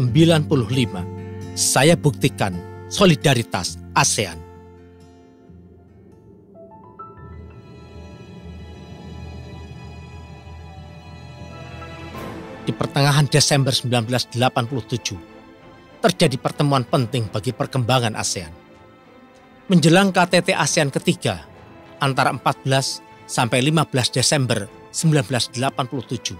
95 saya buktikan solidaritas ASEAN. Di pertengahan Desember 1987, terjadi pertemuan penting bagi perkembangan ASEAN. Menjelang KTT ASEAN ketiga, antara 14 sampai 15 Desember 1987,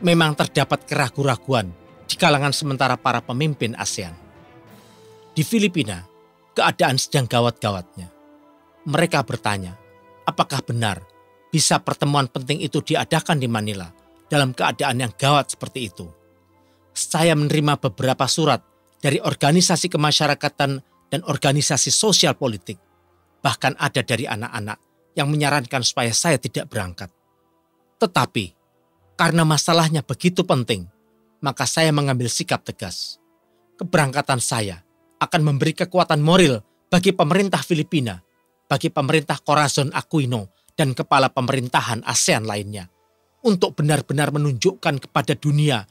memang terdapat keraguan-keraguan di kalangan sementara para pemimpin ASEAN. Di Filipina, keadaan sedang gawat-gawatnya. Mereka bertanya, apakah benar bisa pertemuan penting itu diadakan di Manila dalam keadaan yang gawat seperti itu? Saya menerima beberapa surat dari organisasi kemasyarakatan dan organisasi sosial politik. Bahkan ada dari anak-anak yang menyarankan supaya saya tidak berangkat. Tetapi, karena masalahnya begitu penting, maka saya mengambil sikap tegas. Keberangkatan saya akan memberi kekuatan moral bagi pemerintah Filipina, bagi pemerintah Corazon Aquino, dan kepala pemerintahan ASEAN lainnya untuk benar-benar menunjukkan kepada dunia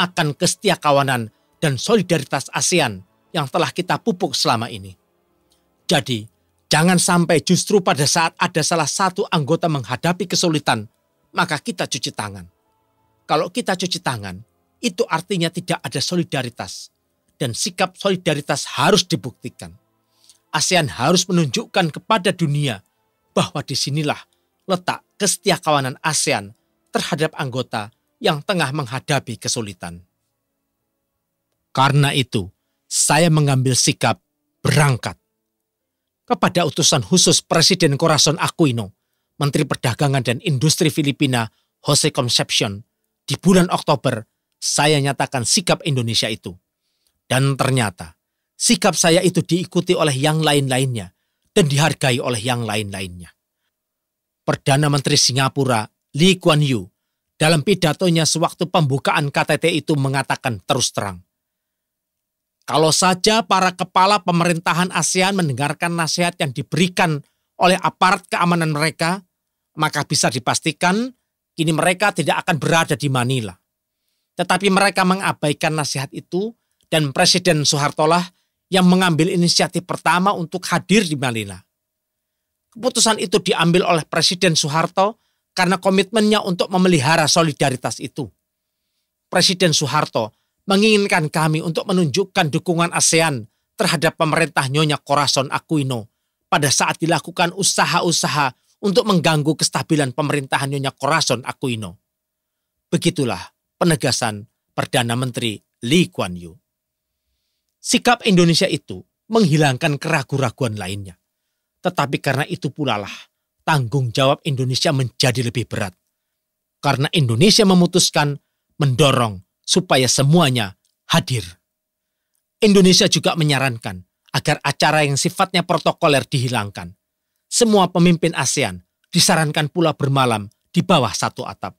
akan kesetia kawanan dan solidaritas ASEAN yang telah kita pupuk selama ini. Jadi, jangan sampai justru pada saat ada salah satu anggota menghadapi kesulitan, maka kita cuci tangan. Kalau kita cuci tangan, itu artinya tidak ada solidaritas. Dan sikap solidaritas harus dibuktikan. ASEAN harus menunjukkan kepada dunia bahwa disinilah letak kesetiakawanan ASEAN terhadap anggota yang tengah menghadapi kesulitan. Karena itu, saya mengambil sikap berangkat. Kepada utusan khusus Presiden Corazon Aquino, Menteri Perdagangan dan Industri Filipina Jose Concepcion, di bulan Oktober saya nyatakan sikap Indonesia itu. Dan ternyata sikap saya itu diikuti oleh yang lain-lainnya dan dihargai oleh yang lain-lainnya. Perdana Menteri Singapura Lee Kuan Yew dalam pidatonya sewaktu pembukaan KTT itu mengatakan terus terang. Kalau saja para kepala pemerintahan ASEAN mendengarkan nasihat yang diberikan oleh aparat keamanan mereka, maka bisa dipastikan kini mereka tidak akan berada di Manila. Tetapi mereka mengabaikan nasihat itu dan Presiden Soeharto lah yang mengambil inisiatif pertama untuk hadir di Manila. Keputusan itu diambil oleh Presiden Soeharto karena komitmennya untuk memelihara solidaritas itu. Presiden Soeharto menginginkan kami untuk menunjukkan dukungan ASEAN terhadap pemerintah Nyonya Corazon Aquino pada saat dilakukan usaha-usaha untuk mengganggu kestabilan pemerintahan Nyonya Corazon Aquino. Begitulah penegasan Perdana Menteri Lee Kuan Yew. Sikap Indonesia itu menghilangkan keraguan-raguan lainnya. Tetapi karena itu pula lah tanggung jawab Indonesia menjadi lebih berat. Karena Indonesia memutuskan mendorong supaya semuanya hadir. Indonesia juga menyarankan agar acara yang sifatnya protokoler dihilangkan. Semua pemimpin ASEAN disarankan pula bermalam di bawah satu atap.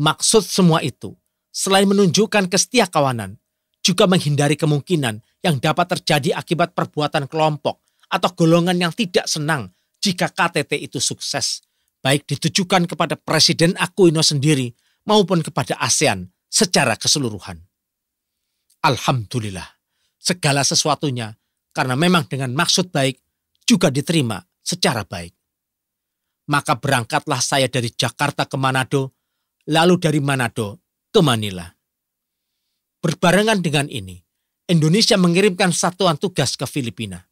Maksud semua itu, selain menunjukkan kesetia kawanan juga menghindari kemungkinan yang dapat terjadi akibat perbuatan kelompok atau golongan yang tidak senang jika KTT itu sukses, baik ditujukan kepada Presiden Aquino sendiri maupun kepada ASEAN secara keseluruhan. Alhamdulillah, segala sesuatunya karena memang dengan maksud baik juga diterima secara baik. Maka berangkatlah saya dari Jakarta ke Manado lalu dari Manado ke Manila. Berbarengan dengan ini, Indonesia mengirimkan satuan tugas ke Filipina.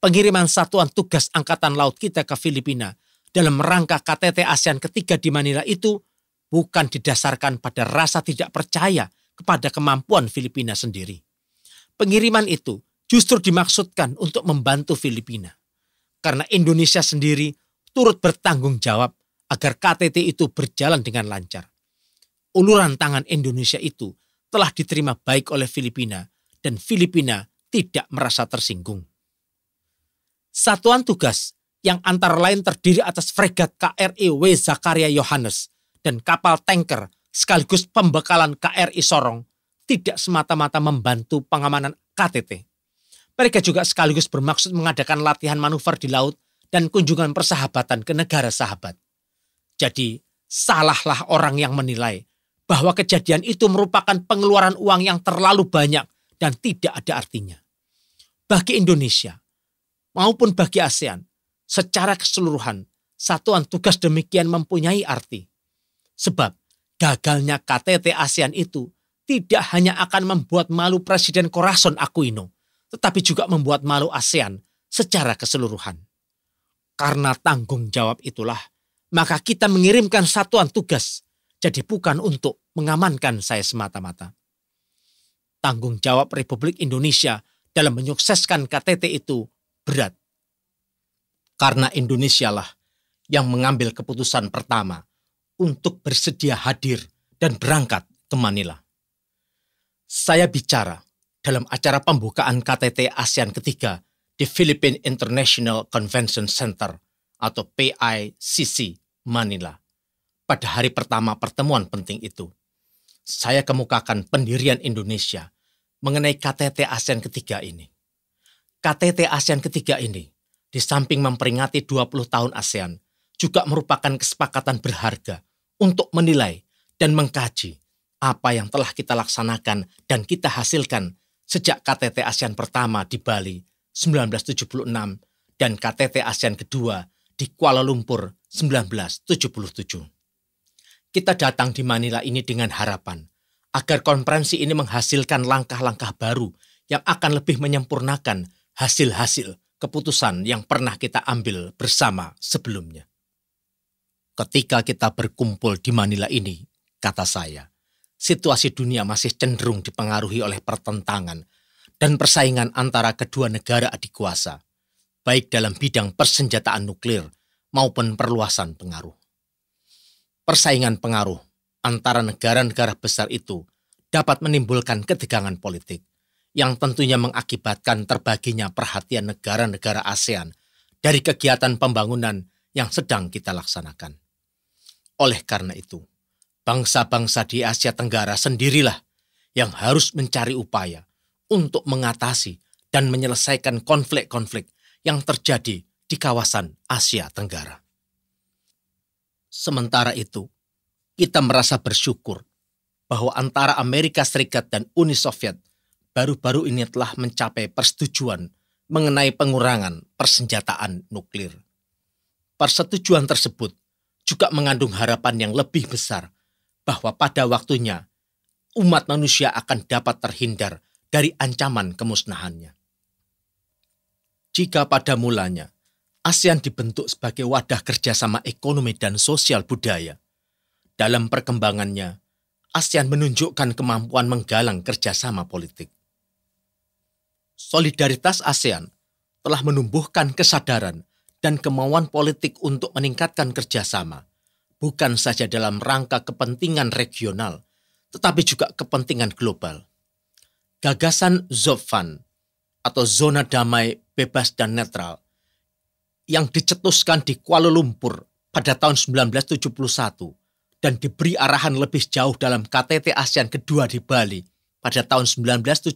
Pengiriman satuan tugas Angkatan Laut kita ke Filipina dalam rangka KTT ASEAN ketiga di Manila itu bukan didasarkan pada rasa tidak percaya kepada kemampuan Filipina sendiri. Pengiriman itu justru dimaksudkan untuk membantu Filipina. Karena Indonesia sendiri turut bertanggung jawab agar KTT itu berjalan dengan lancar. Uluran tangan Indonesia itu telah diterima baik oleh Filipina dan Filipina tidak merasa tersinggung. Satuan tugas yang antara lain terdiri atas fregat KRI e W. Zakaria Yohanes dan kapal tanker sekaligus pembekalan KRI e Sorong tidak semata-mata membantu pengamanan KTT. Mereka juga sekaligus bermaksud mengadakan latihan manuver di laut dan kunjungan persahabatan ke negara sahabat. Jadi salahlah orang yang menilai bahwa kejadian itu merupakan pengeluaran uang yang terlalu banyak dan tidak ada artinya. Bagi Indonesia maupun bagi ASEAN, secara keseluruhan satuan tugas demikian mempunyai arti. Sebab gagalnya KTT ASEAN itu tidak hanya akan membuat malu Presiden Corazon Aquino, tetapi juga membuat malu ASEAN secara keseluruhan. Karena tanggung jawab itulah maka kita mengirimkan satuan tugas. Jadi bukan untuk mengamankan saya semata-mata. Tanggung jawab Republik Indonesia dalam menyukseskan KTT itu berat. Karena Indonesia lah yang mengambil keputusan pertama untuk bersedia hadir dan berangkat ke Manila. Saya bicara dalam acara pembukaan KTT ASEAN ketiga di Philippine International Convention Center atau PICC Manila pada hari pertama pertemuan penting itu. Saya kemukakan pendirian Indonesia mengenai KTT ASEAN ketiga ini. KTT ASEAN ketiga ini, di samping memperingati 20 tahun ASEAN, juga merupakan kesepakatan berharga untuk menilai dan mengkaji apa yang telah kita laksanakan dan kita hasilkan sejak KTT ASEAN pertama di Bali 1976 dan KTT ASEAN kedua di Kuala Lumpur 1977. Kita datang di Manila ini dengan harapan agar konferensi ini menghasilkan langkah-langkah baru yang akan lebih menyempurnakan hasil-hasil keputusan yang pernah kita ambil bersama sebelumnya. Ketika kita berkumpul di Manila ini, kata saya, situasi dunia masih cenderung dipengaruhi oleh pertentangan dan persaingan antara kedua negara adik kuasa baik dalam bidang persenjataan nuklir maupun perluasan pengaruh. Persaingan pengaruh antara negara-negara besar itu dapat menimbulkan ketegangan politik yang tentunya mengakibatkan terbaginya perhatian negara-negara ASEAN dari kegiatan pembangunan yang sedang kita laksanakan. Oleh karena itu, bangsa-bangsa di Asia Tenggara sendirilah yang harus mencari upaya untuk mengatasi dan menyelesaikan konflik-konflik yang terjadi di kawasan Asia Tenggara. Sementara itu, kita merasa bersyukur bahwa antara Amerika Serikat dan Uni Soviet baru-baru ini telah mencapai persetujuan mengenai pengurangan persenjataan nuklir. Persetujuan tersebut juga mengandung harapan yang lebih besar bahwa pada waktunya umat manusia akan dapat terhindar dari ancaman kemusnahannya jika pada mulanya ASEAN dibentuk sebagai wadah kerjasama ekonomi dan sosial budaya. Dalam perkembangannya, ASEAN menunjukkan kemampuan menggalang kerjasama politik. Solidaritas ASEAN telah menumbuhkan kesadaran dan kemauan politik untuk meningkatkan kerjasama, bukan saja dalam rangka kepentingan regional, tetapi juga kepentingan global. Gagasan Zofan atau zona damai bebas dan netral yang dicetuskan di Kuala Lumpur pada tahun 1971 dan diberi arahan lebih jauh dalam KTT ASEAN kedua di Bali pada tahun 1976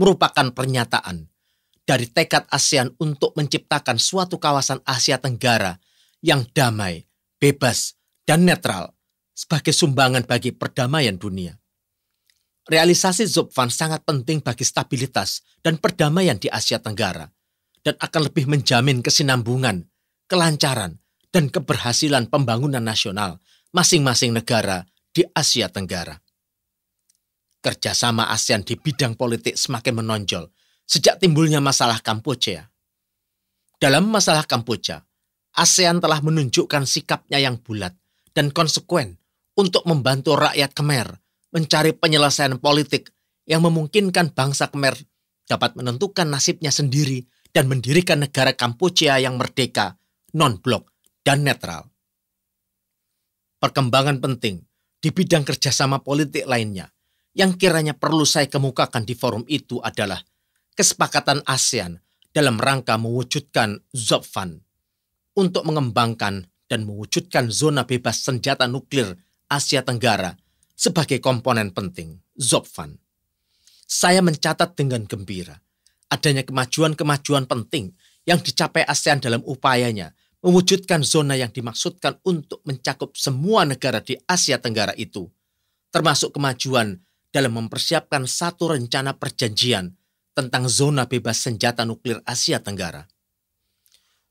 merupakan pernyataan dari tekad ASEAN untuk menciptakan suatu kawasan Asia Tenggara yang damai, bebas, dan netral sebagai sumbangan bagi perdamaian dunia. Realisasi Zopfan sangat penting bagi stabilitas dan perdamaian di Asia Tenggara dan akan lebih menjamin kesinambungan, kelancaran, dan keberhasilan pembangunan nasional masing-masing negara di Asia Tenggara. Kerjasama ASEAN di bidang politik semakin menonjol sejak timbulnya masalah Kamboja. Dalam masalah Kamboja, ASEAN telah menunjukkan sikapnya yang bulat dan konsekuen untuk membantu rakyat Khmer mencari penyelesaian politik yang memungkinkan bangsa Khmer dapat menentukan nasibnya sendiri dan mendirikan negara Kampuchea yang merdeka, non-blok, dan netral. Perkembangan penting di bidang kerjasama politik lainnya yang kiranya perlu saya kemukakan di forum itu adalah kesepakatan ASEAN dalam rangka mewujudkan Zopfan untuk mengembangkan dan mewujudkan zona bebas senjata nuklir Asia Tenggara – sebagai komponen penting, Zopfan. Saya mencatat dengan gembira adanya kemajuan-kemajuan penting yang dicapai ASEAN dalam upayanya mewujudkan zona yang dimaksudkan untuk mencakup semua negara di Asia Tenggara itu, termasuk kemajuan dalam mempersiapkan satu rencana perjanjian tentang zona bebas senjata nuklir Asia Tenggara.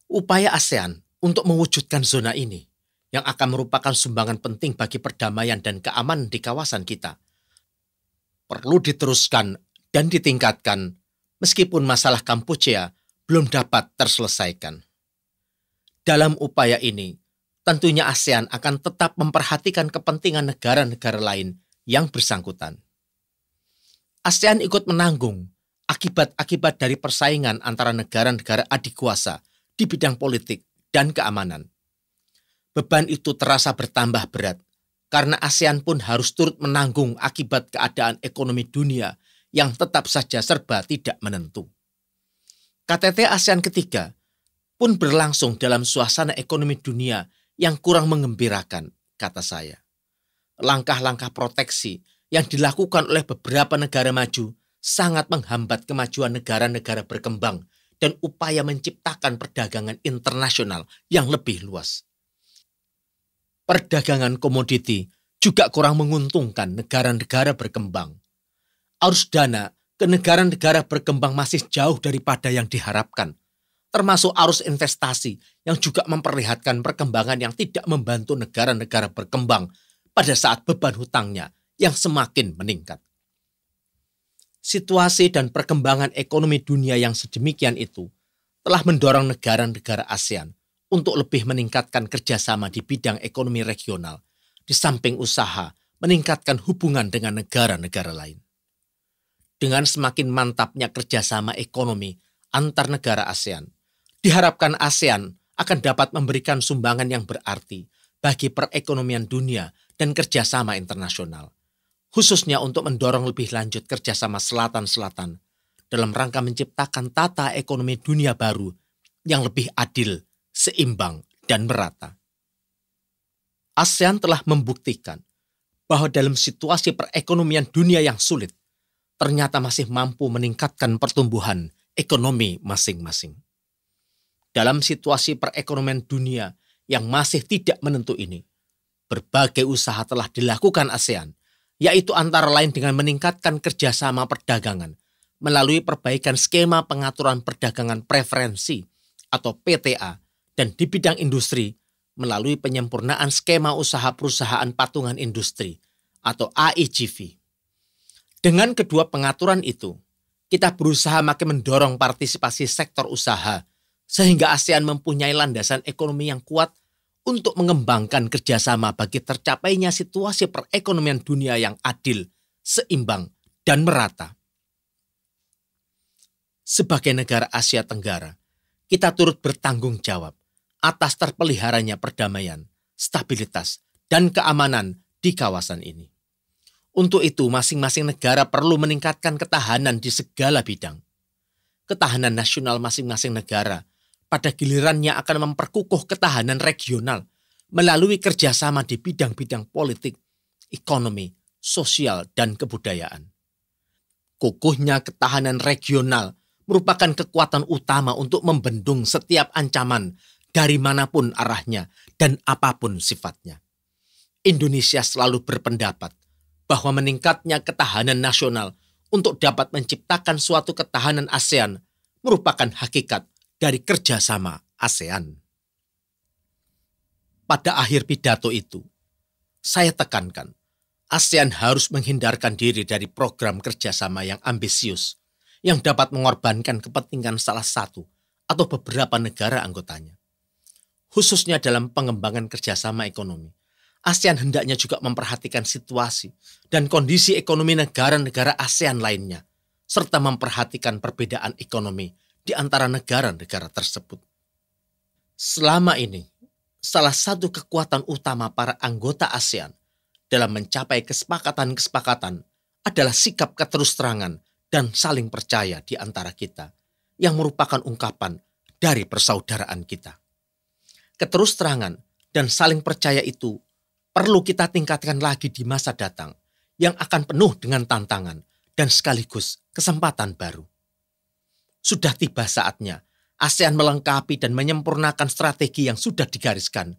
Upaya ASEAN untuk mewujudkan zona ini yang akan merupakan sumbangan penting bagi perdamaian dan keamanan di kawasan kita. Perlu diteruskan dan ditingkatkan meskipun masalah Kampuchea belum dapat terselesaikan. Dalam upaya ini, tentunya ASEAN akan tetap memperhatikan kepentingan negara-negara lain yang bersangkutan. ASEAN ikut menanggung akibat-akibat dari persaingan antara negara-negara adik kuasa di bidang politik dan keamanan beban itu terasa bertambah berat karena ASEAN pun harus turut menanggung akibat keadaan ekonomi dunia yang tetap saja serba tidak menentu. KTT ASEAN ketiga pun berlangsung dalam suasana ekonomi dunia yang kurang mengembirakan, kata saya. Langkah-langkah proteksi yang dilakukan oleh beberapa negara maju sangat menghambat kemajuan negara-negara berkembang dan upaya menciptakan perdagangan internasional yang lebih luas perdagangan komoditi juga kurang menguntungkan negara-negara berkembang. Arus dana ke negara-negara berkembang masih jauh daripada yang diharapkan, termasuk arus investasi yang juga memperlihatkan perkembangan yang tidak membantu negara-negara berkembang pada saat beban hutangnya yang semakin meningkat. Situasi dan perkembangan ekonomi dunia yang sedemikian itu telah mendorong negara-negara ASEAN untuk lebih meningkatkan kerjasama di bidang ekonomi regional, di samping usaha meningkatkan hubungan dengan negara-negara lain. Dengan semakin mantapnya kerjasama ekonomi antar negara ASEAN, diharapkan ASEAN akan dapat memberikan sumbangan yang berarti bagi perekonomian dunia dan kerjasama internasional, khususnya untuk mendorong lebih lanjut kerjasama selatan-selatan dalam rangka menciptakan tata ekonomi dunia baru yang lebih adil seimbang, dan merata. ASEAN telah membuktikan bahwa dalam situasi perekonomian dunia yang sulit, ternyata masih mampu meningkatkan pertumbuhan ekonomi masing-masing. Dalam situasi perekonomian dunia yang masih tidak menentu ini, berbagai usaha telah dilakukan ASEAN, yaitu antara lain dengan meningkatkan kerjasama perdagangan melalui perbaikan skema pengaturan perdagangan preferensi atau PTA dan di bidang industri melalui penyempurnaan skema usaha perusahaan patungan industri atau AIGV. E Dengan kedua pengaturan itu, kita berusaha makin mendorong partisipasi sektor usaha sehingga ASEAN mempunyai landasan ekonomi yang kuat untuk mengembangkan kerjasama bagi tercapainya situasi perekonomian dunia yang adil, seimbang, dan merata. Sebagai negara Asia Tenggara, kita turut bertanggung jawab atas terpeliharanya perdamaian, stabilitas, dan keamanan di kawasan ini. Untuk itu, masing-masing negara perlu meningkatkan ketahanan di segala bidang. Ketahanan nasional masing-masing negara pada gilirannya akan memperkukuh ketahanan regional melalui kerjasama di bidang-bidang politik, ekonomi, sosial, dan kebudayaan. Kukuhnya ketahanan regional merupakan kekuatan utama untuk membendung setiap ancaman dari manapun arahnya dan apapun sifatnya. Indonesia selalu berpendapat bahwa meningkatnya ketahanan nasional untuk dapat menciptakan suatu ketahanan ASEAN merupakan hakikat dari kerjasama ASEAN. Pada akhir pidato itu, saya tekankan ASEAN harus menghindarkan diri dari program kerjasama yang ambisius yang dapat mengorbankan kepentingan salah satu atau beberapa negara anggotanya khususnya dalam pengembangan kerjasama ekonomi. ASEAN hendaknya juga memperhatikan situasi dan kondisi ekonomi negara-negara ASEAN lainnya, serta memperhatikan perbedaan ekonomi di antara negara-negara tersebut. Selama ini, salah satu kekuatan utama para anggota ASEAN dalam mencapai kesepakatan-kesepakatan adalah sikap keterusterangan dan saling percaya di antara kita, yang merupakan ungkapan dari persaudaraan kita. Keterus terangan dan saling percaya itu perlu kita tingkatkan lagi di masa datang yang akan penuh dengan tantangan dan sekaligus kesempatan baru. Sudah tiba saatnya ASEAN melengkapi dan menyempurnakan strategi yang sudah digariskan,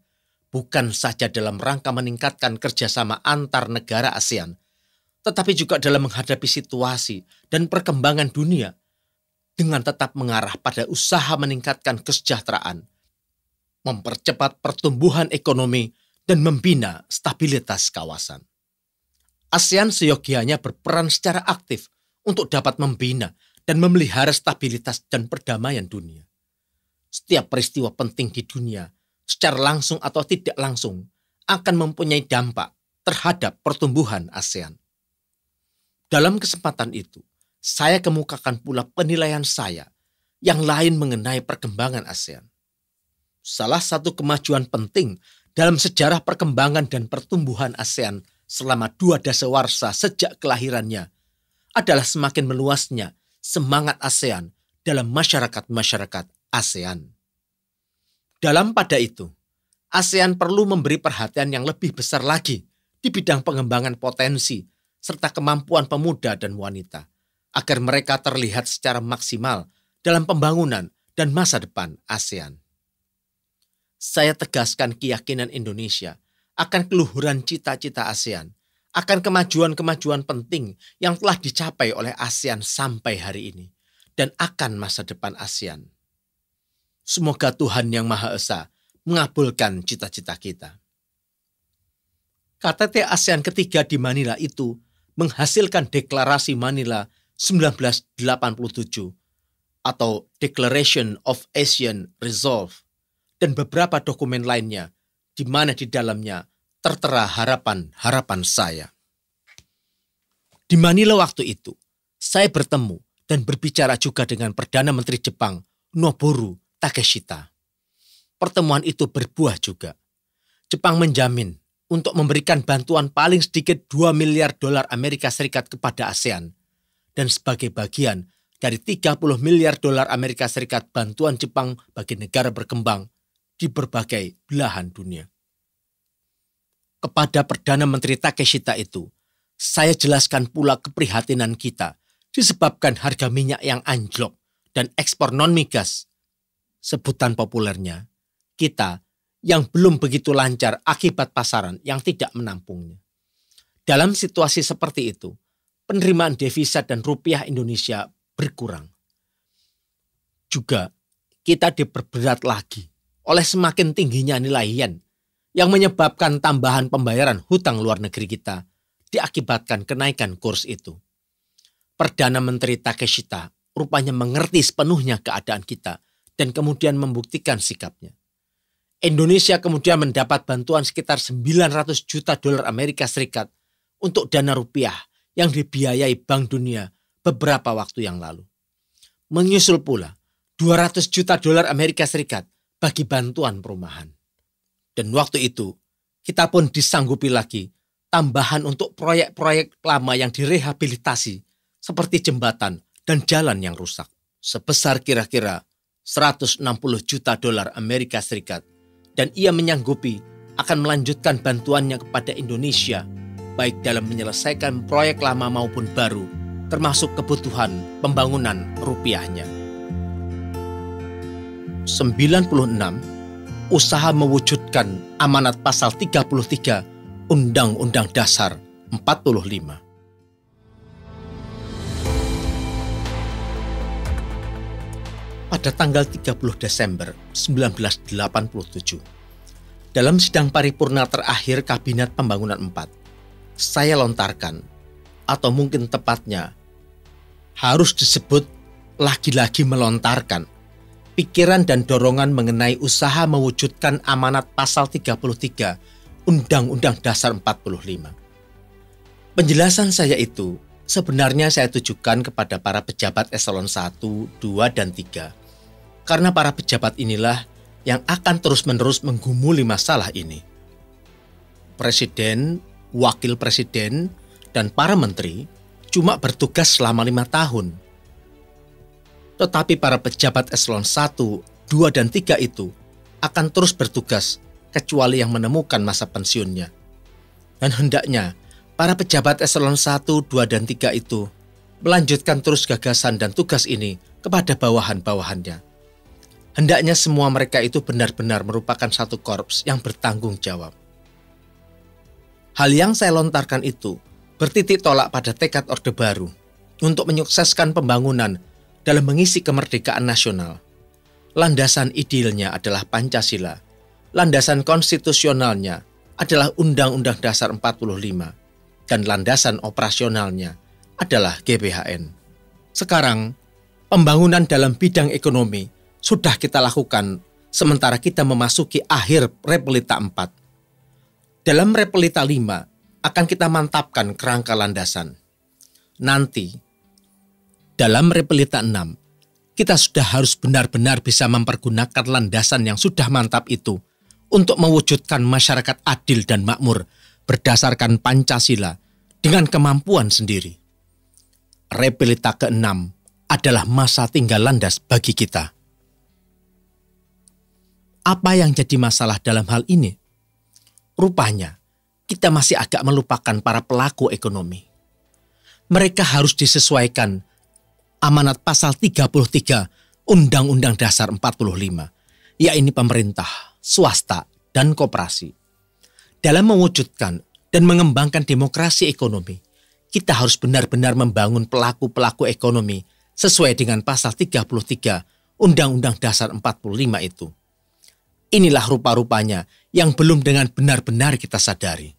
bukan saja dalam rangka meningkatkan kerjasama antar negara ASEAN, tetapi juga dalam menghadapi situasi dan perkembangan dunia dengan tetap mengarah pada usaha meningkatkan kesejahteraan, mempercepat pertumbuhan ekonomi, dan membina stabilitas kawasan. ASEAN seyogianya berperan secara aktif untuk dapat membina dan memelihara stabilitas dan perdamaian dunia. Setiap peristiwa penting di dunia, secara langsung atau tidak langsung, akan mempunyai dampak terhadap pertumbuhan ASEAN. Dalam kesempatan itu, saya kemukakan pula penilaian saya yang lain mengenai perkembangan ASEAN salah satu kemajuan penting dalam sejarah perkembangan dan pertumbuhan ASEAN selama dua dasawarsa sejak kelahirannya adalah semakin meluasnya semangat ASEAN dalam masyarakat-masyarakat ASEAN. Dalam pada itu, ASEAN perlu memberi perhatian yang lebih besar lagi di bidang pengembangan potensi serta kemampuan pemuda dan wanita agar mereka terlihat secara maksimal dalam pembangunan dan masa depan ASEAN saya tegaskan keyakinan Indonesia akan keluhuran cita-cita ASEAN, akan kemajuan-kemajuan penting yang telah dicapai oleh ASEAN sampai hari ini, dan akan masa depan ASEAN. Semoga Tuhan Yang Maha Esa mengabulkan cita-cita kita. KTT ASEAN ketiga di Manila itu menghasilkan deklarasi Manila 1987 atau Declaration of ASEAN Resolve dan beberapa dokumen lainnya di mana di dalamnya tertera harapan-harapan saya. Di Manila waktu itu, saya bertemu dan berbicara juga dengan Perdana Menteri Jepang Noboru Takeshita. Pertemuan itu berbuah juga. Jepang menjamin untuk memberikan bantuan paling sedikit 2 miliar dolar Amerika Serikat kepada ASEAN. Dan sebagai bagian dari 30 miliar dolar Amerika Serikat bantuan Jepang bagi negara berkembang, di berbagai belahan dunia. Kepada Perdana Menteri Takeshita itu, saya jelaskan pula keprihatinan kita disebabkan harga minyak yang anjlok dan ekspor non-migas. Sebutan populernya, kita yang belum begitu lancar akibat pasaran yang tidak menampungnya. Dalam situasi seperti itu, penerimaan devisa dan rupiah Indonesia berkurang. Juga kita diperberat lagi oleh semakin tingginya nilai yen yang menyebabkan tambahan pembayaran hutang luar negeri kita diakibatkan kenaikan kurs itu. Perdana Menteri Takeshita rupanya mengerti sepenuhnya keadaan kita dan kemudian membuktikan sikapnya. Indonesia kemudian mendapat bantuan sekitar 900 juta dolar Amerika Serikat untuk dana rupiah yang dibiayai Bank Dunia beberapa waktu yang lalu. Menyusul pula 200 juta dolar Amerika Serikat bagi bantuan perumahan. Dan waktu itu kita pun disanggupi lagi tambahan untuk proyek-proyek lama yang direhabilitasi seperti jembatan dan jalan yang rusak sebesar kira-kira 160 juta dolar Amerika Serikat dan ia menyanggupi akan melanjutkan bantuannya kepada Indonesia baik dalam menyelesaikan proyek lama maupun baru termasuk kebutuhan pembangunan rupiahnya. 96 usaha mewujudkan amanat pasal 33 Undang-Undang Dasar 45. pada tanggal 30 Desember 1987. Dalam sidang paripurna terakhir Kabinet Pembangunan 4, saya lontarkan, atau mungkin tepatnya, harus disebut lagi-lagi melontarkan pikiran dan dorongan mengenai usaha mewujudkan amanat pasal 33 Undang-Undang Dasar 45. Penjelasan saya itu sebenarnya saya tujukan kepada para pejabat eselon 1, 2, dan 3. Karena para pejabat inilah yang akan terus-menerus menggumuli masalah ini. Presiden, wakil presiden, dan para menteri cuma bertugas selama lima tahun – tetapi para pejabat eselon 1, 2, dan 3 itu akan terus bertugas kecuali yang menemukan masa pensiunnya. Dan hendaknya para pejabat eselon 1, 2, dan 3 itu melanjutkan terus gagasan dan tugas ini kepada bawahan-bawahannya. Hendaknya semua mereka itu benar-benar merupakan satu korps yang bertanggung jawab. Hal yang saya lontarkan itu bertitik tolak pada tekad Orde Baru untuk menyukseskan pembangunan dalam mengisi kemerdekaan nasional. Landasan idealnya adalah Pancasila. Landasan konstitusionalnya adalah Undang-Undang Dasar 45 dan landasan operasionalnya adalah GBHN. Sekarang, pembangunan dalam bidang ekonomi sudah kita lakukan sementara kita memasuki akhir Repelita 4. Dalam Repelita 5 akan kita mantapkan kerangka landasan. Nanti, dalam repelita 6, kita sudah harus benar-benar bisa mempergunakan landasan yang sudah mantap itu untuk mewujudkan masyarakat adil dan makmur berdasarkan Pancasila dengan kemampuan sendiri. Repelita ke-6 adalah masa tinggal landas bagi kita. Apa yang jadi masalah dalam hal ini? Rupanya, kita masih agak melupakan para pelaku ekonomi. Mereka harus disesuaikan amanat pasal 33 Undang-Undang Dasar 45, yakni pemerintah, swasta, dan koperasi. Dalam mewujudkan dan mengembangkan demokrasi ekonomi, kita harus benar-benar membangun pelaku-pelaku ekonomi sesuai dengan pasal 33 Undang-Undang Dasar 45 itu. Inilah rupa-rupanya yang belum dengan benar-benar kita sadari.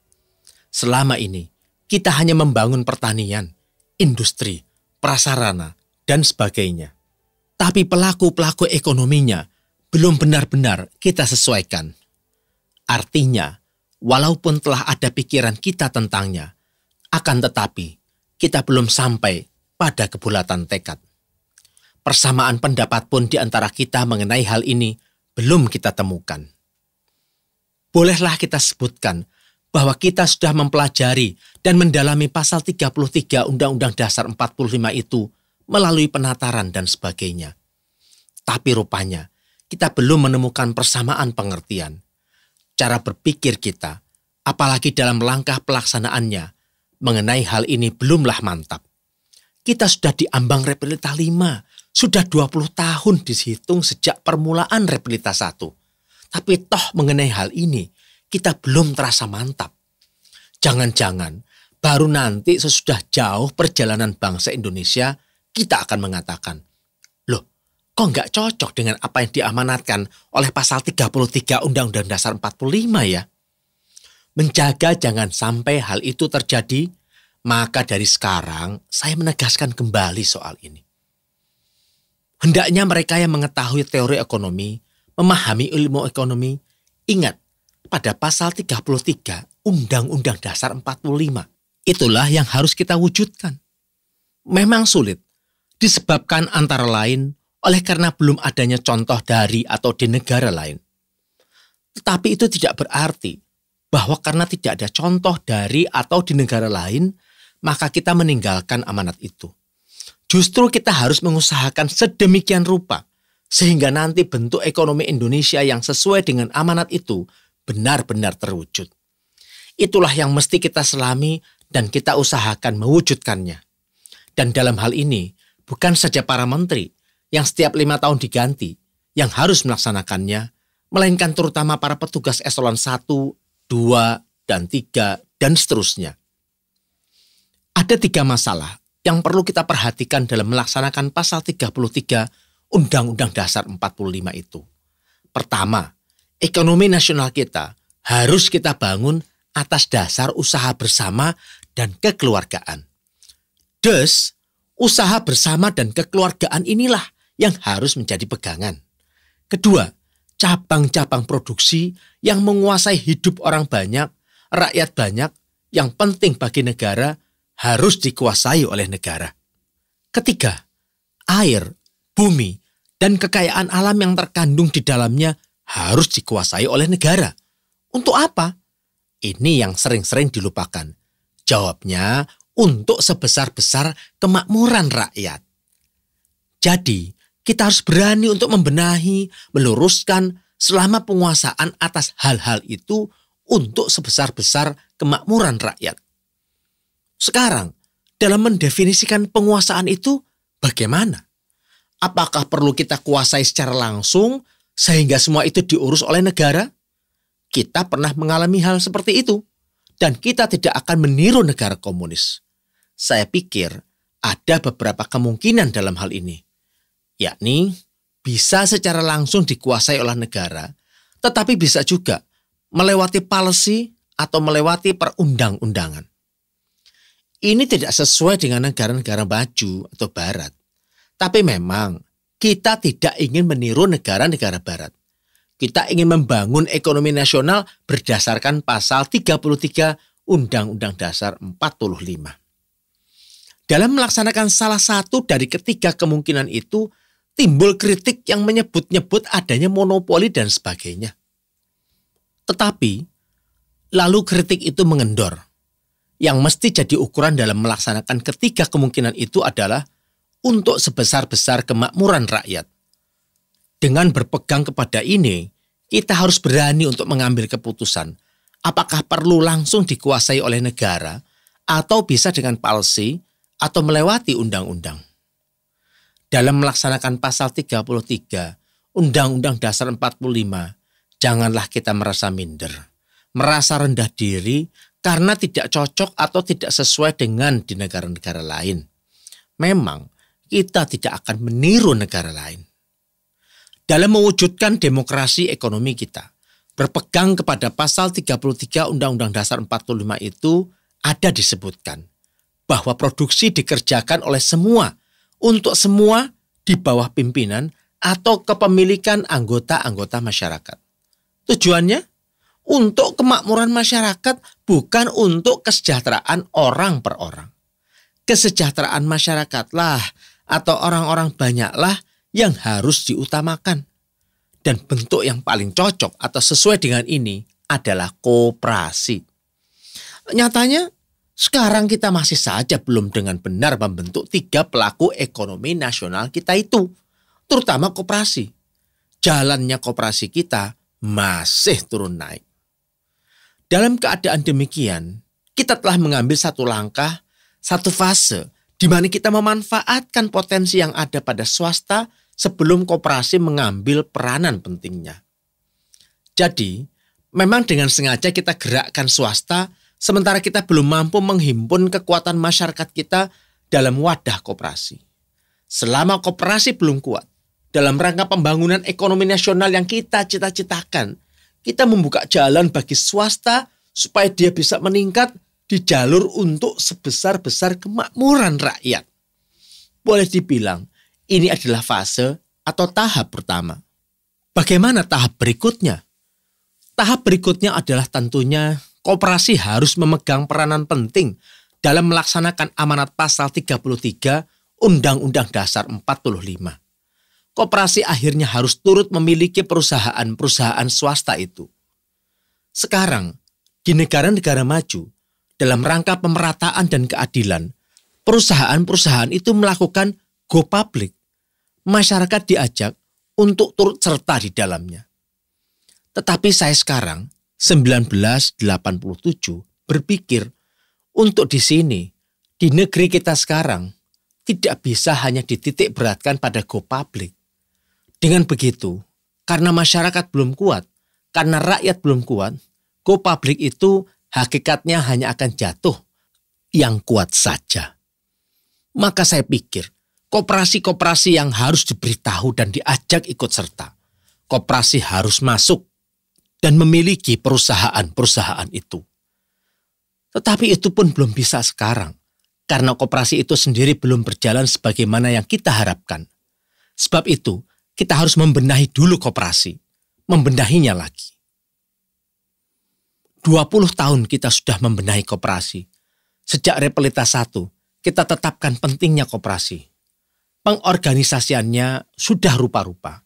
Selama ini, kita hanya membangun pertanian, industri, prasarana, dan sebagainya. Tapi pelaku-pelaku ekonominya belum benar-benar kita sesuaikan. Artinya, walaupun telah ada pikiran kita tentangnya, akan tetapi kita belum sampai pada kebulatan tekad. Persamaan pendapat pun di antara kita mengenai hal ini belum kita temukan. Bolehlah kita sebutkan bahwa kita sudah mempelajari dan mendalami pasal 33 Undang-Undang Dasar 45 itu melalui penataran dan sebagainya. Tapi rupanya kita belum menemukan persamaan pengertian. Cara berpikir kita, apalagi dalam langkah pelaksanaannya, mengenai hal ini belumlah mantap. Kita sudah di ambang repelita 5, sudah 20 tahun dihitung sejak permulaan replita satu. Tapi toh mengenai hal ini, kita belum terasa mantap. Jangan-jangan baru nanti sesudah jauh perjalanan bangsa Indonesia kita akan mengatakan, loh kok nggak cocok dengan apa yang diamanatkan oleh pasal 33 Undang-Undang Dasar 45 ya? Menjaga jangan sampai hal itu terjadi, maka dari sekarang saya menegaskan kembali soal ini. Hendaknya mereka yang mengetahui teori ekonomi, memahami ilmu ekonomi, ingat pada pasal 33 Undang-Undang Dasar 45. Itulah yang harus kita wujudkan. Memang sulit, disebabkan antara lain oleh karena belum adanya contoh dari atau di negara lain. Tetapi itu tidak berarti bahwa karena tidak ada contoh dari atau di negara lain, maka kita meninggalkan amanat itu. Justru kita harus mengusahakan sedemikian rupa sehingga nanti bentuk ekonomi Indonesia yang sesuai dengan amanat itu benar-benar terwujud. Itulah yang mesti kita selami dan kita usahakan mewujudkannya. Dan dalam hal ini, bukan saja para menteri yang setiap lima tahun diganti yang harus melaksanakannya, melainkan terutama para petugas eselon 1, 2, dan 3, dan seterusnya. Ada tiga masalah yang perlu kita perhatikan dalam melaksanakan pasal 33 Undang-Undang Dasar 45 itu. Pertama, ekonomi nasional kita harus kita bangun atas dasar usaha bersama dan kekeluargaan. Thus Usaha bersama dan kekeluargaan inilah yang harus menjadi pegangan. Kedua, cabang-cabang produksi yang menguasai hidup orang banyak, rakyat banyak, yang penting bagi negara harus dikuasai oleh negara. Ketiga, air, bumi, dan kekayaan alam yang terkandung di dalamnya harus dikuasai oleh negara. Untuk apa? Ini yang sering-sering dilupakan. Jawabnya untuk sebesar-besar kemakmuran rakyat. Jadi, kita harus berani untuk membenahi, meluruskan selama penguasaan atas hal-hal itu untuk sebesar-besar kemakmuran rakyat. Sekarang, dalam mendefinisikan penguasaan itu bagaimana? Apakah perlu kita kuasai secara langsung sehingga semua itu diurus oleh negara? Kita pernah mengalami hal seperti itu dan kita tidak akan meniru negara komunis. Saya pikir ada beberapa kemungkinan dalam hal ini, yakni bisa secara langsung dikuasai oleh negara, tetapi bisa juga melewati palsi atau melewati perundang-undangan. Ini tidak sesuai dengan negara-negara baju atau barat. Tapi memang kita tidak ingin meniru negara-negara barat. Kita ingin membangun ekonomi nasional berdasarkan pasal 33 Undang-Undang Dasar 45. Dalam melaksanakan salah satu dari ketiga kemungkinan itu, timbul kritik yang menyebut-nyebut adanya monopoli dan sebagainya. Tetapi, lalu kritik itu mengendor. Yang mesti jadi ukuran dalam melaksanakan ketiga kemungkinan itu adalah untuk sebesar-besar kemakmuran rakyat. Dengan berpegang kepada ini, kita harus berani untuk mengambil keputusan. Apakah perlu langsung dikuasai oleh negara atau bisa dengan palsi atau melewati undang-undang. Dalam melaksanakan pasal 33 Undang-Undang Dasar 45, janganlah kita merasa minder, merasa rendah diri karena tidak cocok atau tidak sesuai dengan di negara-negara lain. Memang kita tidak akan meniru negara lain dalam mewujudkan demokrasi ekonomi kita. Berpegang kepada pasal 33 Undang-Undang Dasar 45 itu ada disebutkan bahwa produksi dikerjakan oleh semua untuk semua di bawah pimpinan atau kepemilikan anggota-anggota masyarakat. Tujuannya untuk kemakmuran masyarakat, bukan untuk kesejahteraan orang per orang. Kesejahteraan masyarakatlah atau orang-orang banyaklah yang harus diutamakan. Dan bentuk yang paling cocok atau sesuai dengan ini adalah kooperasi. Nyatanya sekarang kita masih saja belum dengan benar membentuk tiga pelaku ekonomi nasional kita itu, terutama kooperasi. Jalannya kooperasi kita masih turun naik. Dalam keadaan demikian, kita telah mengambil satu langkah, satu fase di mana kita memanfaatkan potensi yang ada pada swasta sebelum koperasi mengambil peranan pentingnya. Jadi, memang dengan sengaja kita gerakkan swasta sementara kita belum mampu menghimpun kekuatan masyarakat kita dalam wadah koperasi. Selama koperasi belum kuat, dalam rangka pembangunan ekonomi nasional yang kita cita-citakan, kita membuka jalan bagi swasta supaya dia bisa meningkat di jalur untuk sebesar-besar kemakmuran rakyat. Boleh dibilang, ini adalah fase atau tahap pertama. Bagaimana tahap berikutnya? Tahap berikutnya adalah tentunya koperasi harus memegang peranan penting dalam melaksanakan amanat pasal 33 Undang-Undang Dasar 45. Koperasi akhirnya harus turut memiliki perusahaan-perusahaan swasta itu. Sekarang, di negara-negara maju, dalam rangka pemerataan dan keadilan, perusahaan-perusahaan itu melakukan go public masyarakat diajak untuk turut serta di dalamnya. Tetapi saya sekarang 1987 berpikir untuk di sini, di negeri kita sekarang, tidak bisa hanya dititik beratkan pada go public. Dengan begitu, karena masyarakat belum kuat, karena rakyat belum kuat, go public itu hakikatnya hanya akan jatuh yang kuat saja. Maka saya pikir, Koperasi-koperasi yang harus diberitahu dan diajak ikut serta. Koperasi harus masuk dan memiliki perusahaan-perusahaan itu. Tetapi itu pun belum bisa sekarang, karena koperasi itu sendiri belum berjalan sebagaimana yang kita harapkan. Sebab itu, kita harus membenahi dulu koperasi, membenahinya lagi. 20 tahun kita sudah membenahi koperasi. Sejak Repelita 1, kita tetapkan pentingnya koperasi pengorganisasiannya sudah rupa-rupa.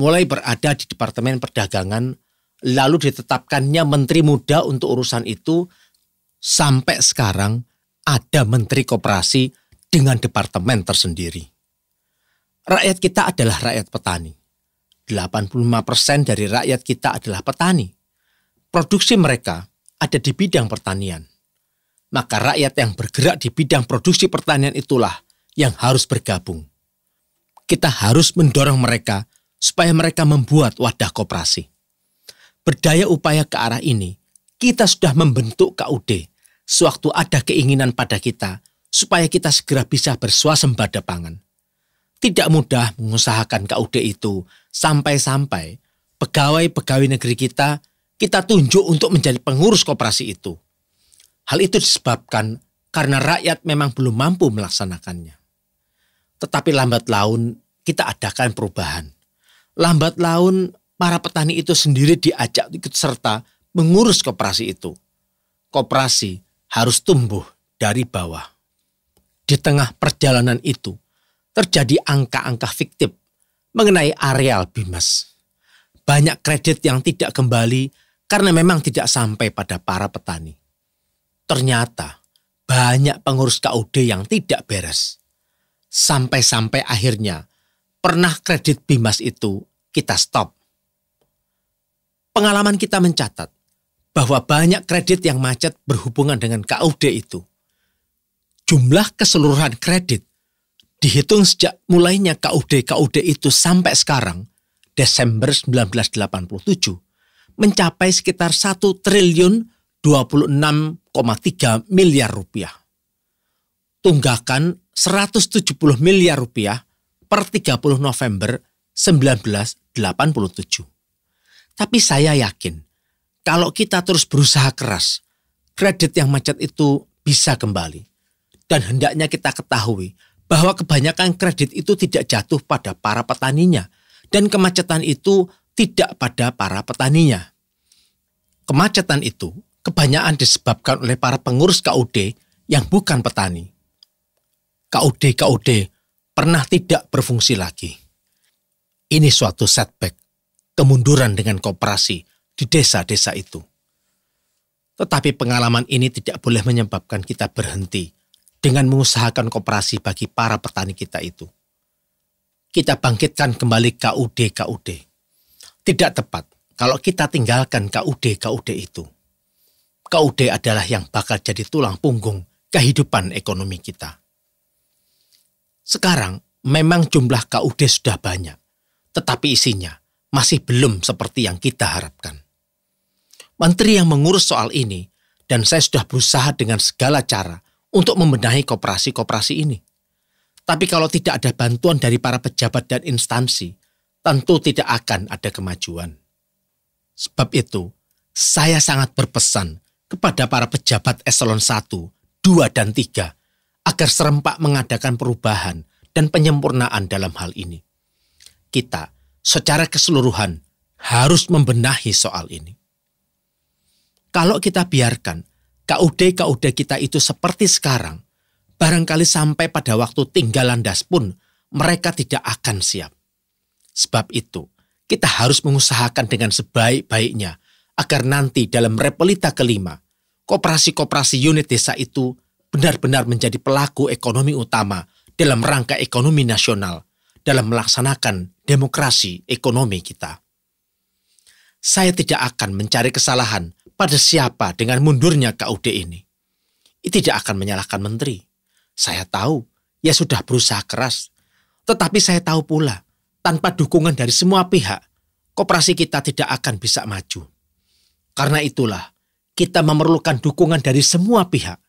Mulai berada di Departemen Perdagangan, lalu ditetapkannya Menteri Muda untuk urusan itu, sampai sekarang ada Menteri Koperasi dengan Departemen tersendiri. Rakyat kita adalah rakyat petani. 85% dari rakyat kita adalah petani. Produksi mereka ada di bidang pertanian. Maka rakyat yang bergerak di bidang produksi pertanian itulah – yang harus bergabung. Kita harus mendorong mereka supaya mereka membuat wadah koperasi. Berdaya upaya ke arah ini, kita sudah membentuk KUD sewaktu ada keinginan pada kita supaya kita segera bisa bersuasembada pangan. Tidak mudah mengusahakan KUD itu sampai-sampai pegawai-pegawai negeri kita kita tunjuk untuk menjadi pengurus koperasi itu. Hal itu disebabkan karena rakyat memang belum mampu melaksanakannya. Tetapi lambat laun kita adakan perubahan. Lambat laun para petani itu sendiri diajak ikut serta mengurus koperasi itu. Koperasi harus tumbuh dari bawah. Di tengah perjalanan itu terjadi angka-angka fiktif mengenai areal Bimas. Banyak kredit yang tidak kembali karena memang tidak sampai pada para petani. Ternyata banyak pengurus KUD yang tidak beres sampai-sampai akhirnya pernah kredit Bimas itu kita stop. Pengalaman kita mencatat bahwa banyak kredit yang macet berhubungan dengan KUD itu. Jumlah keseluruhan kredit dihitung sejak mulainya KUD-KUD itu sampai sekarang, Desember 1987, mencapai sekitar 1 triliun 26,3 miliar rupiah. Tunggakan 170 miliar rupiah per 30 November 1987. Tapi saya yakin kalau kita terus berusaha keras, kredit yang macet itu bisa kembali. Dan hendaknya kita ketahui bahwa kebanyakan kredit itu tidak jatuh pada para petaninya dan kemacetan itu tidak pada para petaninya. Kemacetan itu kebanyakan disebabkan oleh para pengurus KUD yang bukan petani. KUD KUD pernah tidak berfungsi lagi. Ini suatu setback, kemunduran dengan kooperasi di desa-desa itu. Tetapi pengalaman ini tidak boleh menyebabkan kita berhenti dengan mengusahakan kooperasi bagi para petani kita itu. Kita bangkitkan kembali KUD-KUD. Tidak tepat kalau kita tinggalkan KUD-KUD itu. KUD adalah yang bakal jadi tulang punggung kehidupan ekonomi kita. Sekarang memang jumlah KUD sudah banyak, tetapi isinya masih belum seperti yang kita harapkan. Menteri yang mengurus soal ini dan saya sudah berusaha dengan segala cara untuk membenahi kooperasi koperasi ini. Tapi kalau tidak ada bantuan dari para pejabat dan instansi, tentu tidak akan ada kemajuan. Sebab itu, saya sangat berpesan kepada para pejabat eselon 1, 2, dan 3 agar serempak mengadakan perubahan dan penyempurnaan dalam hal ini. Kita secara keseluruhan harus membenahi soal ini. Kalau kita biarkan KUD-KUD kita itu seperti sekarang, barangkali sampai pada waktu tinggal landas pun mereka tidak akan siap. Sebab itu, kita harus mengusahakan dengan sebaik-baiknya agar nanti dalam repelita kelima, kooperasi-kooperasi unit desa itu benar-benar menjadi pelaku ekonomi utama dalam rangka ekonomi nasional dalam melaksanakan demokrasi ekonomi kita. Saya tidak akan mencari kesalahan pada siapa dengan mundurnya KUD ini. Itu Tidak akan menyalahkan menteri. Saya tahu, ya sudah berusaha keras. Tetapi saya tahu pula, tanpa dukungan dari semua pihak, koperasi kita tidak akan bisa maju. Karena itulah, kita memerlukan dukungan dari semua pihak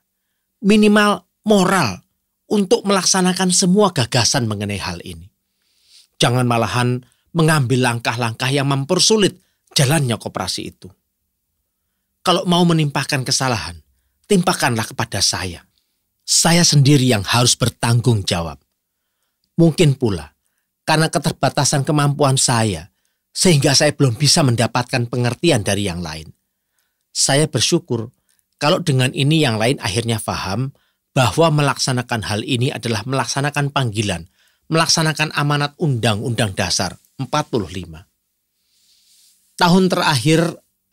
minimal moral untuk melaksanakan semua gagasan mengenai hal ini. Jangan malahan mengambil langkah-langkah yang mempersulit jalannya koperasi itu. Kalau mau menimpakan kesalahan, timpakanlah kepada saya. Saya sendiri yang harus bertanggung jawab. Mungkin pula karena keterbatasan kemampuan saya, sehingga saya belum bisa mendapatkan pengertian dari yang lain. Saya bersyukur kalau dengan ini yang lain akhirnya faham bahwa melaksanakan hal ini adalah melaksanakan panggilan, melaksanakan amanat Undang-Undang Dasar 45. Tahun terakhir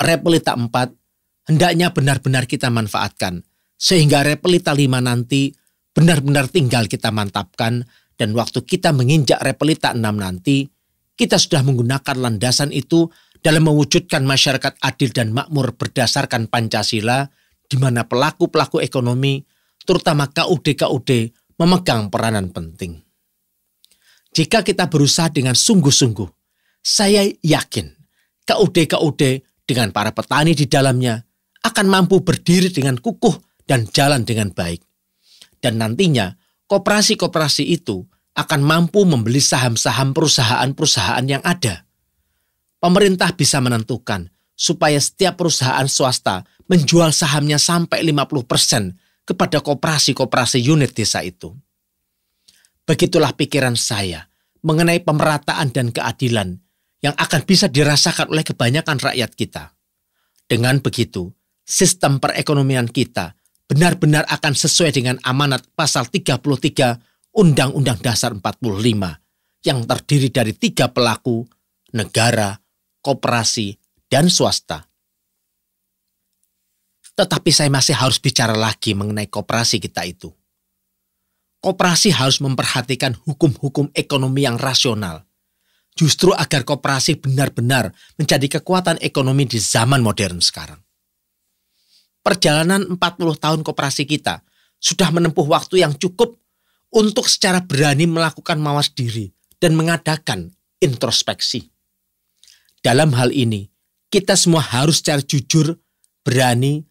Repelita 4 hendaknya benar-benar kita manfaatkan sehingga Repelita 5 nanti benar-benar tinggal kita mantapkan dan waktu kita menginjak Repelita 6 nanti kita sudah menggunakan landasan itu dalam mewujudkan masyarakat adil dan makmur berdasarkan Pancasila di mana pelaku-pelaku ekonomi, terutama KUD-KUD, memegang peranan penting. Jika kita berusaha dengan sungguh-sungguh, saya yakin KUD-KUD dengan para petani di dalamnya akan mampu berdiri dengan kukuh dan jalan dengan baik. Dan nantinya, koperasi-koperasi itu akan mampu membeli saham-saham perusahaan-perusahaan yang ada. Pemerintah bisa menentukan supaya setiap perusahaan swasta menjual sahamnya sampai 50% kepada koperasi-koperasi unit desa itu. Begitulah pikiran saya mengenai pemerataan dan keadilan yang akan bisa dirasakan oleh kebanyakan rakyat kita. Dengan begitu, sistem perekonomian kita benar-benar akan sesuai dengan amanat pasal 33 Undang-Undang Dasar 45 yang terdiri dari tiga pelaku, negara, koperasi, dan swasta. Tetapi saya masih harus bicara lagi mengenai kooperasi kita itu. Kooperasi harus memperhatikan hukum-hukum ekonomi yang rasional. Justru agar kooperasi benar-benar menjadi kekuatan ekonomi di zaman modern sekarang. Perjalanan 40 tahun kooperasi kita sudah menempuh waktu yang cukup untuk secara berani melakukan mawas diri dan mengadakan introspeksi. Dalam hal ini, kita semua harus secara jujur, berani,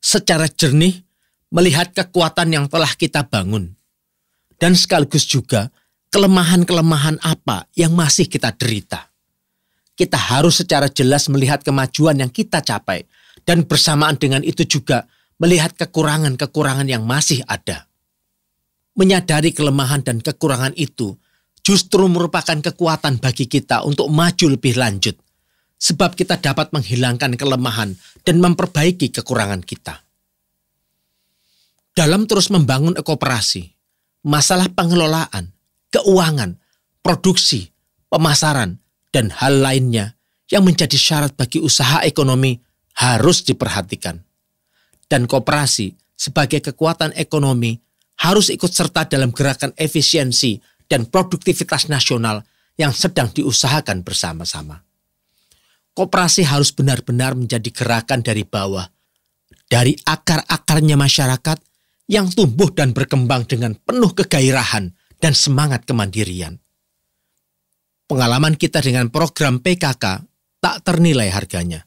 secara jernih melihat kekuatan yang telah kita bangun. Dan sekaligus juga kelemahan-kelemahan apa yang masih kita derita. Kita harus secara jelas melihat kemajuan yang kita capai dan bersamaan dengan itu juga melihat kekurangan-kekurangan yang masih ada. Menyadari kelemahan dan kekurangan itu justru merupakan kekuatan bagi kita untuk maju lebih lanjut sebab kita dapat menghilangkan kelemahan dan memperbaiki kekurangan kita. Dalam terus membangun ekoperasi, masalah pengelolaan, keuangan, produksi, pemasaran, dan hal lainnya yang menjadi syarat bagi usaha ekonomi harus diperhatikan. Dan kooperasi sebagai kekuatan ekonomi harus ikut serta dalam gerakan efisiensi dan produktivitas nasional yang sedang diusahakan bersama-sama. Koperasi harus benar-benar menjadi gerakan dari bawah, dari akar-akarnya masyarakat yang tumbuh dan berkembang dengan penuh kegairahan dan semangat kemandirian. Pengalaman kita dengan program PKK tak ternilai harganya.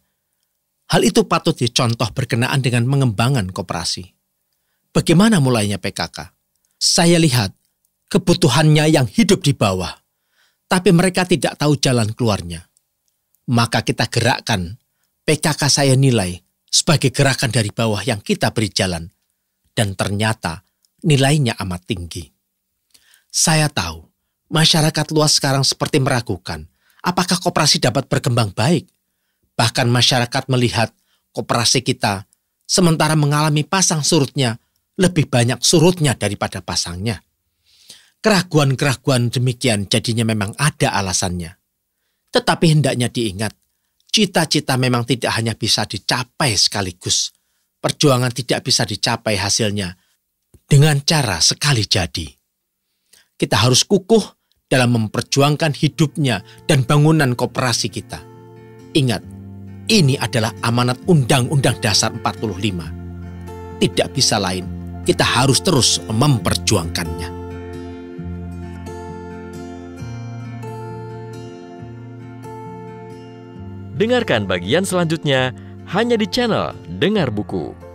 Hal itu patut dicontoh berkenaan dengan pengembangan koperasi. Bagaimana mulainya PKK? Saya lihat kebutuhannya yang hidup di bawah, tapi mereka tidak tahu jalan keluarnya maka kita gerakkan PKK saya nilai sebagai gerakan dari bawah yang kita beri jalan. Dan ternyata nilainya amat tinggi. Saya tahu, masyarakat luas sekarang seperti meragukan apakah koperasi dapat berkembang baik. Bahkan masyarakat melihat koperasi kita sementara mengalami pasang surutnya lebih banyak surutnya daripada pasangnya. Keraguan-keraguan demikian jadinya memang ada alasannya. Tetapi hendaknya diingat, cita-cita memang tidak hanya bisa dicapai sekaligus. Perjuangan tidak bisa dicapai hasilnya dengan cara sekali jadi. Kita harus kukuh dalam memperjuangkan hidupnya dan bangunan koperasi kita. Ingat, ini adalah amanat Undang-Undang Dasar 45. Tidak bisa lain, kita harus terus memperjuangkannya. Dengarkan bagian selanjutnya hanya di channel Dengar Buku.